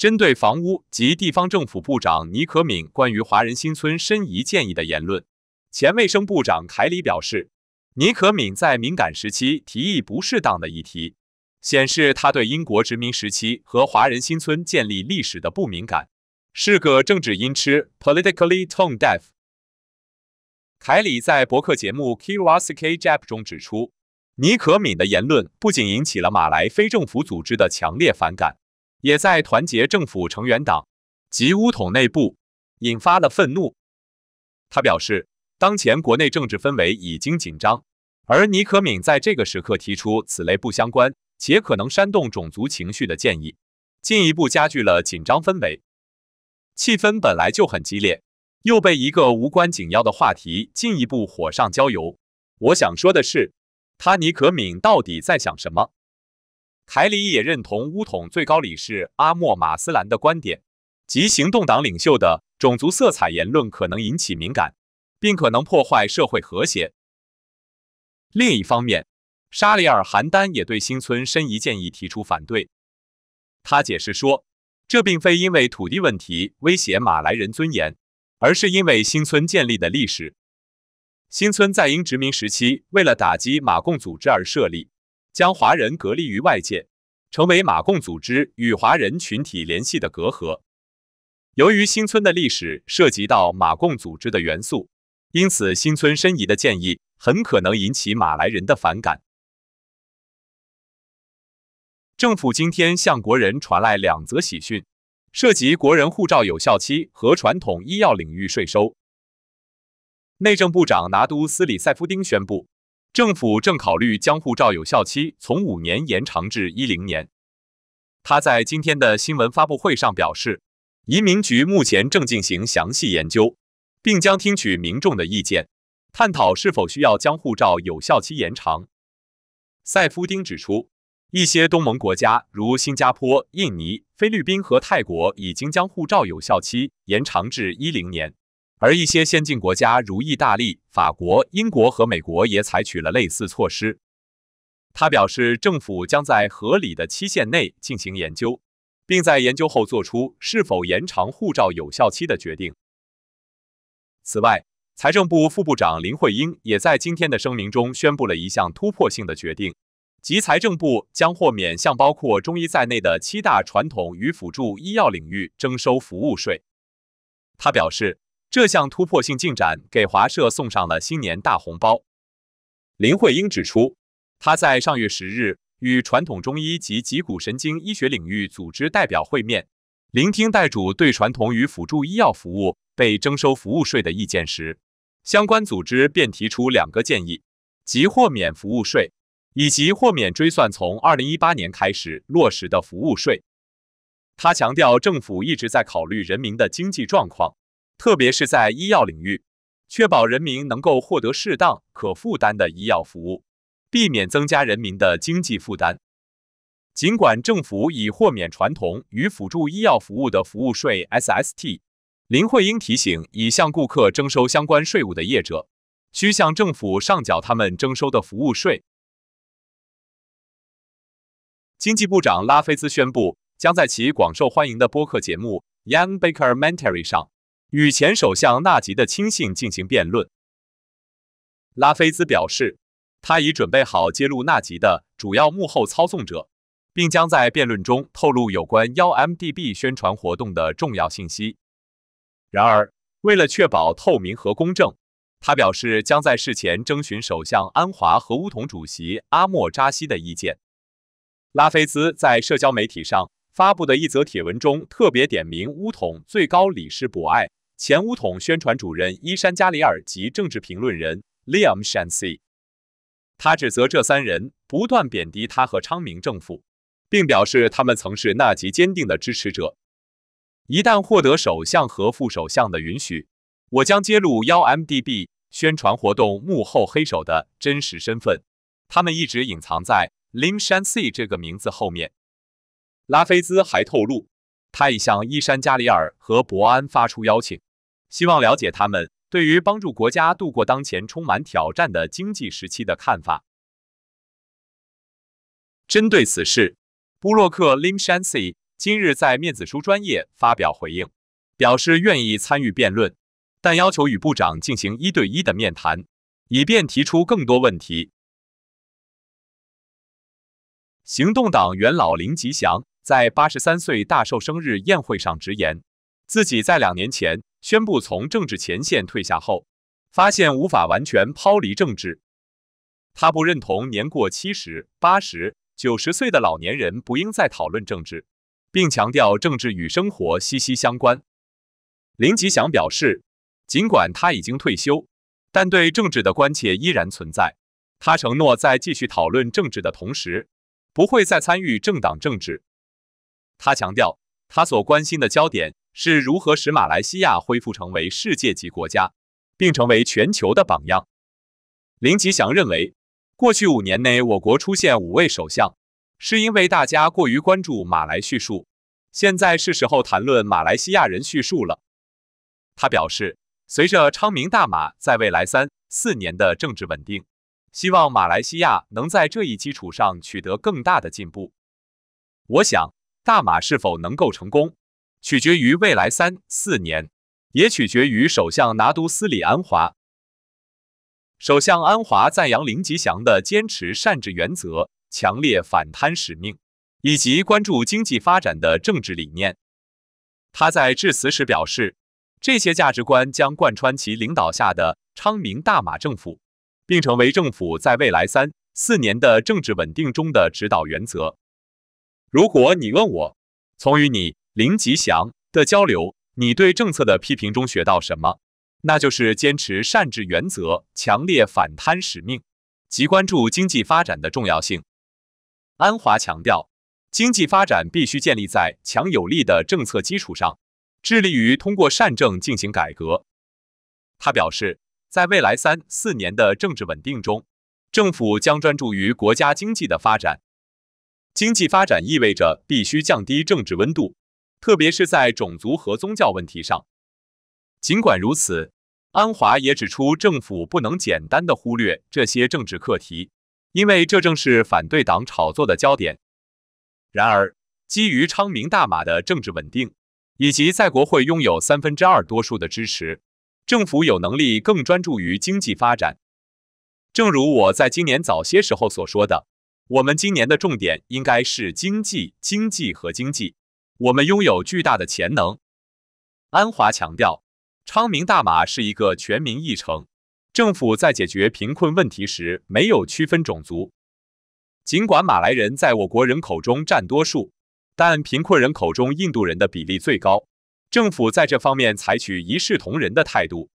针对房屋及地方政府部长尼可敏关于华人新村申遗建议的言论，前卫生部长凯里表示，尼可敏在敏感时期提议不适当的议题，显示他对英国殖民时期和华人新村建立历史的不敏感，是个政治音痴 （politically tone deaf）。凯里在博客节目《k i r a s K Jap》中指出，尼可敏的言论不仅引起了马来非政府组织的强烈反感。也在团结政府成员党及乌统内部引发了愤怒。他表示，当前国内政治氛围已经紧张，而尼可敏在这个时刻提出此类不相关且可能煽动种族情绪的建议，进一步加剧了紧张氛围。气氛本来就很激烈，又被一个无关紧要的话题进一步火上浇油。我想说的是，他尼可敏到底在想什么？凯里也认同乌统最高理事阿莫马斯兰的观点，及行动党领袖的种族色彩言论可能引起敏感，并可能破坏社会和谐。另一方面，沙里尔·邯郸也对新村申遗建议提出反对。他解释说，这并非因为土地问题威胁马来人尊严，而是因为新村建立的历史。新村在英殖民时期为了打击马共组织而设立。将华人隔离于外界，成为马共组织与华人群体联系的隔阂。由于新村的历史涉及到马共组织的元素，因此新村申遗的建议很可能引起马来人的反感。政府今天向国人传来两则喜讯，涉及国人护照有效期和传统医药领域税收。内政部长拿督斯里塞夫丁宣布。政府正考虑将护照有效期从五年延长至一零年。他在今天的新闻发布会上表示，移民局目前正进行详细研究，并将听取民众的意见，探讨是否需要将护照有效期延长。塞夫丁指出，一些东盟国家如新加坡、印尼、菲律宾和泰国已经将护照有效期延长至一零年。而一些先进国家如意大利、法国、英国和美国也采取了类似措施。他表示，政府将在合理的期限内进行研究，并在研究后做出是否延长护照有效期的决定。此外，财政部副部长林慧英也在今天的声明中宣布了一项突破性的决定，即财政部将豁免向包括中医在内的七大传统与辅助医药领域征收服务税。他表示。这项突破性进展给华社送上了新年大红包。林慧英指出，她在上月十日与传统中医及脊骨神经医学领域组织代表会面，聆听代主对传统与辅助医药服务被征收服务税的意见时，相关组织便提出两个建议，即豁免服务税以及豁免追算从二零一八年开始落实的服务税。他强调，政府一直在考虑人民的经济状况。特别是在医药领域，确保人民能够获得适当、可负担的医药服务，避免增加人民的经济负担。尽管政府已豁免传统与辅助医药服务的服务税 （SST），林慧英提醒，已向顾客征收相关税务的业者，需向政府上缴他们征收的服务税。经济部长拉菲兹宣布，将在其广受欢迎的播客节目《y o u n g Baker Mentary》上。与前首相纳吉的亲信进行辩论，拉菲兹表示，他已准备好揭露纳吉的主要幕后操纵者，并将在辩论中透露有关1 MDB 宣传活动的重要信息。然而，为了确保透明和公正，他表示将在事前征询首相安华和乌统主席阿莫扎西的意见。拉菲兹在社交媒体上发布的一则帖文中特别点名乌统最高理事博爱前五统宣传主任伊山加里尔及政治评论人 Liam s h a n s e 他指责这三人不断贬低他和昌明政府，并表示他们曾是纳吉坚定的支持者。一旦获得首相和副首相的允许，我将揭露 1MDB 宣传活动幕后黑手的真实身份。他们一直隐藏在 l i m s h a n s e 这个名字后面。拉菲兹还透露，他已向伊山加里尔和伯安发出邀请。希望了解他们对于帮助国家度过当前充满挑战的经济时期的看法。针对此事，布洛克 Lim s h a n s i 今日在面子书专业发表回应，表示愿意参与辩论，但要求与部长进行一对一的面谈，以便提出更多问题。行动党元老林吉祥在八十三岁大寿生日宴会上直言，自己在两年前。宣布从政治前线退下后，发现无法完全抛离政治。他不认同年过七十、八十、九十岁的老年人不应再讨论政治，并强调政治与生活息息相关。林吉祥表示，尽管他已经退休，但对政治的关切依然存在。他承诺在继续讨论政治的同时，不会再参与政党政治。他强调，他所关心的焦点。是如何使马来西亚恢复成为世界级国家，并成为全球的榜样？林吉祥认为，过去五年内我国出现五位首相，是因为大家过于关注马来叙述。现在是时候谈论马来西亚人叙述了。他表示，随着昌明大马在未来三四年的政治稳定，希望马来西亚能在这一基础上取得更大的进步。我想，大马是否能够成功？取决于未来三四年，也取决于首相拿督斯里安华。首相安华赞扬林吉祥的坚持善治原则、强烈反贪使命以及关注经济发展的政治理念。他在致辞时表示，这些价值观将贯穿其领导下的昌明大马政府，并成为政府在未来三四年的政治稳定中的指导原则。如果你问我，从与你。林吉祥的交流，你对政策的批评中学到什么？那就是坚持善治原则、强烈反贪使命及关注经济发展的重要性。安华强调，经济发展必须建立在强有力的政策基础上，致力于通过善政进行改革。他表示，在未来三四年的政治稳定中，政府将专注于国家经济的发展。经济发展意味着必须降低政治温度。特别是在种族和宗教问题上，尽管如此，安华也指出，政府不能简单的忽略这些政治课题，因为这正是反对党炒作的焦点。然而，基于昌明大马的政治稳定，以及在国会拥有三分之二多数的支持，政府有能力更专注于经济发展。正如我在今年早些时候所说的，我们今年的重点应该是经济、经济和经济。我们拥有巨大的潜能，安华强调，昌明大马是一个全民议程，政府在解决贫困问题时没有区分种族。尽管马来人在我国人口中占多数，但贫困人口中印度人的比例最高，政府在这方面采取一视同仁的态度。